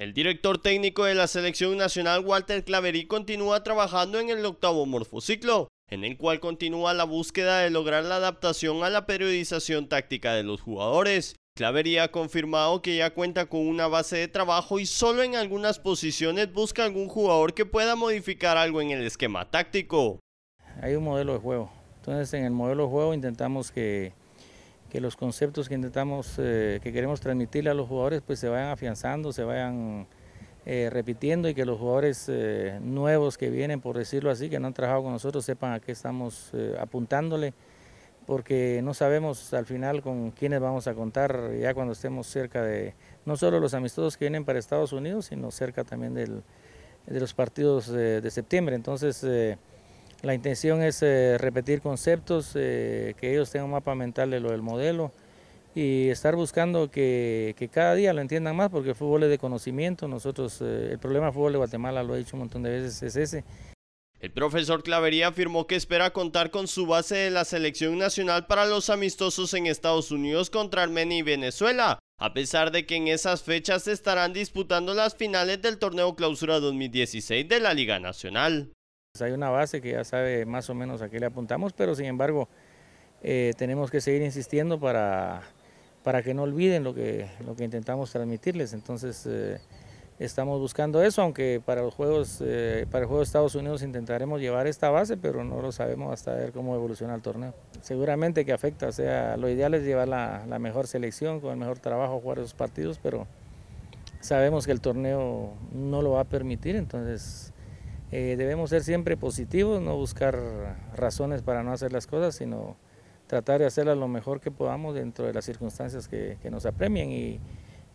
El director técnico de la selección nacional Walter Claverí continúa trabajando en el octavo morfociclo, en el cual continúa la búsqueda de lograr la adaptación a la periodización táctica de los jugadores. Claverí ha confirmado que ya cuenta con una base de trabajo y solo en algunas posiciones busca algún jugador que pueda modificar algo en el esquema táctico. Hay un modelo de juego, entonces en el modelo de juego intentamos que que los conceptos que intentamos, eh, que queremos transmitirle a los jugadores, pues se vayan afianzando, se vayan eh, repitiendo y que los jugadores eh, nuevos que vienen, por decirlo así, que no han trabajado con nosotros, sepan a qué estamos apuntándole, porque no sabemos al final con quiénes vamos a contar ya cuando estemos cerca de, no solo los amistosos que vienen para Estados Unidos, sino cerca también del, de los partidos de, de septiembre. Entonces, la intención es eh, repetir conceptos, eh, que ellos tengan un mapa mental de lo del modelo y estar buscando que, cada día lo entiendan más porque el fútbol es de conocimiento. Nosotros, eh, el problema del fútbol de Guatemala, lo he dicho un montón de veces, es ese. El profesor Clavería afirmó que espera contar con su base de la selección nacional para los amistosos en Estados Unidos contra Armenia y Venezuela, a pesar de que en esas fechas se estarán disputando las finales del torneo Clausura 2016 de la Liga Nacional. Pues, hay una base que ya sabe más o menos a qué le apuntamos, pero sin embargo eh, tenemos que seguir insistiendo para, para que no olviden lo que, lo que intentamos transmitirles. Entonces eh, estamos buscando eso, aunque para los juegos, eh, para el juego de Estados Unidos intentaremos llevar esta base, pero no lo sabemos hasta ver cómo evoluciona el torneo. Seguramente que afecta, o sea, lo ideal es llevar la, la mejor selección, con el mejor trabajo, jugar esos partidos, pero sabemos que el torneo no lo va a permitir, entonces eh, debemos ser siempre positivos, no buscar razones para no hacer las cosas, sino tratar de hacerlas lo mejor que podamos dentro de las circunstancias que, nos apremien y,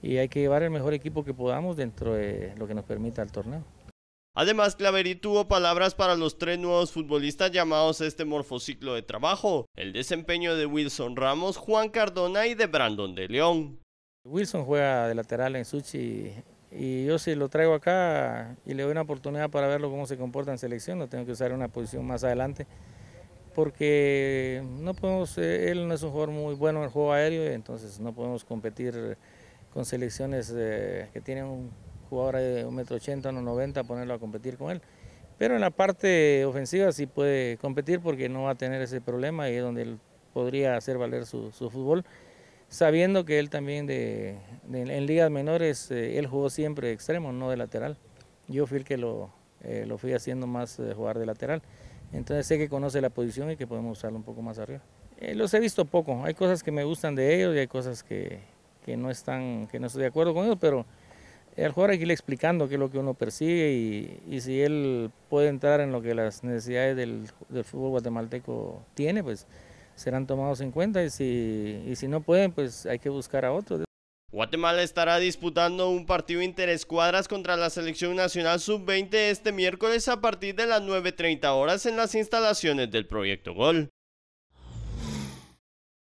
y hay que llevar el mejor equipo que podamos dentro de lo que nos permita el torneo. Además, Claveri tuvo palabras para los tres nuevos futbolistas llamados a este morfociclo de trabajo, el desempeño de Wilson Ramos, Juan Cardona y de Brandon de León. Wilson juega de lateral en Suchi y yo si lo traigo acá y le doy una oportunidad para verlo cómo se comporta en selección, lo tengo que usar en una posición más adelante, porque no podemos, eh, él no es un jugador muy bueno en el juego aéreo, entonces no podemos competir con selecciones eh, que tienen un jugador de 1,80 m, 1,90 ponerlo a competir con él. Pero en la parte ofensiva sí puede competir porque no va a tener ese problema y es donde él podría hacer valer su, su fútbol sabiendo que él también de, en ligas menores, eh, él jugó siempre de extremo, no de lateral. Yo fui el que lo, eh, lo fui haciendo más de eh, jugar de lateral. Entonces sé que conoce la posición y que podemos usarlo un poco más arriba. los he visto poco, hay cosas que me gustan de ellos y hay cosas que, que no están, que no estoy de acuerdo con ellos, pero al jugador hay que explicando qué es lo que uno persigue y, y, si él puede entrar en lo que las necesidades del, del fútbol guatemalteco tiene, pues serán tomados en cuenta y si, y si no pueden, pues hay que buscar a otros. Guatemala estará disputando un partido interescuadras contra la Selección Nacional Sub-20 este miércoles a partir de las 9.30 horas en las instalaciones del Proyecto Gol.